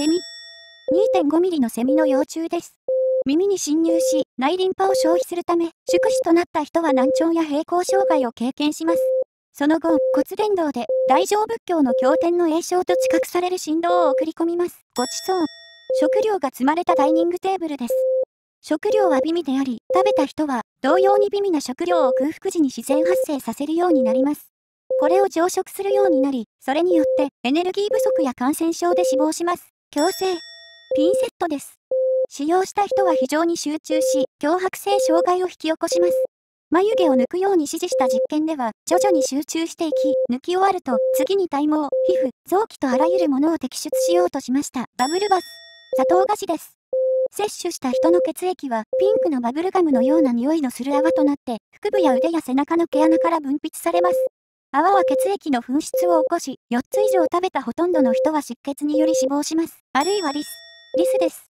セミ。2.5mm のセミの幼虫です。耳に侵入し、内リンパを消費するため、宿主となった人は難聴や平行障害を経験します。その後、骨伝導で大乗仏教の経典の栄唱と知覚される振動を送り込みます。ごちそう。食料が積まれたダイニングテーブルです。食料は美味であり、食べた人は同様に美味な食料を空腹時に自然発生させるようになります。これを常食するようになり、それによってエネルギー不足や感染症で死亡します。矯正。ピンセットです。使用した人は非常に集中し、強迫性障害を引き起こします。眉毛を抜くように指示した実験では、徐々に集中していき、抜き終わると、次に体毛、皮膚、臓器とあらゆるものを摘出しようとしました。バブルバス。砂糖菓子です。摂取した人の血液はピンクのバブルガムのような匂いのする泡となって腹部や腕や背中の毛穴から分泌されます。泡は血液の噴出を起こし、4つ以上食べたほとんどの人は失血により死亡します。あるいはリス。リスです。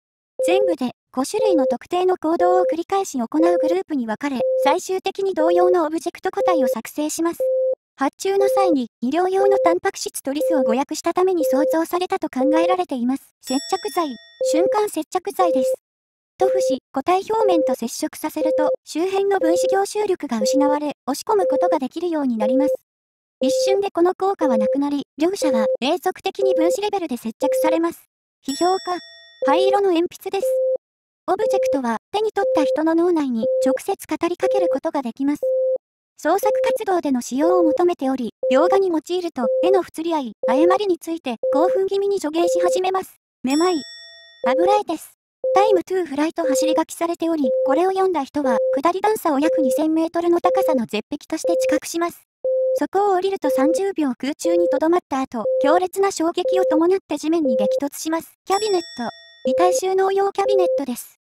全部で5種類の特定の行動を繰り返し行うグループに分かれ、最終的に同様のオブジェクト個体を作成します。発注の際に医療用のタンパク質とリスを誤訳したために創造されたと考えられています。接着剤、瞬間接着剤です。塗布し、固体表面と接触させると、周辺の分子凝集力が失われ、押し込むことができるようになります。一瞬でこの効果はなくなり、両者は永続的に分子レベルで接着されます。批評家、灰色の鉛筆です。オブジェクトは手に取った人の脳内に直接語りかけることができます。創作活動での使用を求めており、描画に用いると絵の不釣り合い、誤りについて興奮気味に助言し始めます。めまい。油絵です。タイムトゥーフライト走り書きされており、これを読んだ人は、下り段差を約2000メートルの高さの絶壁として知覚します。そこを降りると30秒空中に留まった後、強烈な衝撃を伴って地面に激突します。キャビネット。遺体収納用キャビネットです。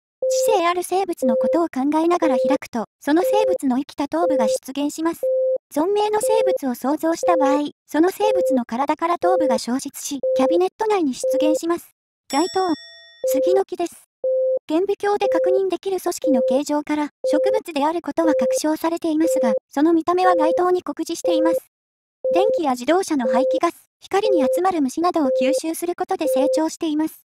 知性ある生物のことを考えながら開くと、その生物の生きた頭部が出現します。存命の生物を想像した場合、その生物の体から頭部が消失し、キャビネット内に出現します。該当。杉の木です。顕微鏡で確認できる組織の形状から植物であることは確証されていますが、その見た目は街灯に酷似しています。電気や自動車の排気ガス、光に集まる虫などを吸収することで成長しています。